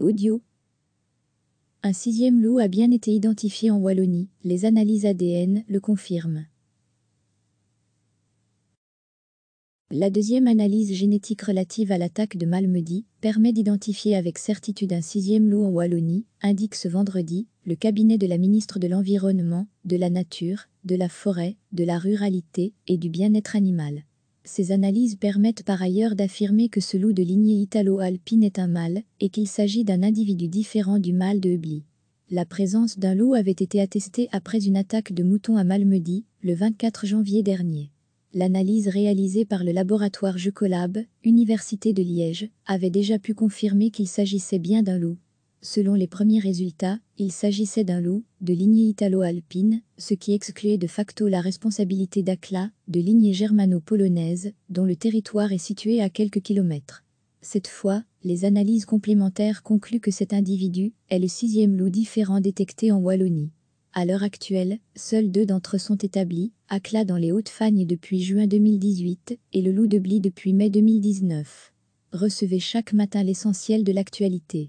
Audio. Un sixième loup a bien été identifié en Wallonie, les analyses ADN le confirment. La deuxième analyse génétique relative à l'attaque de Malmedy permet d'identifier avec certitude un sixième loup en Wallonie, indique ce vendredi le cabinet de la ministre de l'Environnement, de la Nature, de la Forêt, de la Ruralité et du Bien-être animal. Ces analyses permettent par ailleurs d'affirmer que ce loup de lignée italo-alpine est un mâle et qu'il s'agit d'un individu différent du mâle de Hubli. La présence d'un loup avait été attestée après une attaque de moutons à Malmedy, le 24 janvier dernier. L'analyse réalisée par le laboratoire Jucolab, Université de Liège, avait déjà pu confirmer qu'il s'agissait bien d'un loup. Selon les premiers résultats, il s'agissait d'un loup de lignée italo-alpine, ce qui excluait de facto la responsabilité d'Akla, de lignée germano-polonaise, dont le territoire est situé à quelques kilomètres. Cette fois, les analyses complémentaires concluent que cet individu est le sixième loup différent détecté en Wallonie. À l'heure actuelle, seuls deux d'entre eux sont établis, Akla dans les Hautes-Fagnes depuis juin 2018 et le loup de Bli depuis mai 2019. Recevez chaque matin l'essentiel de l'actualité.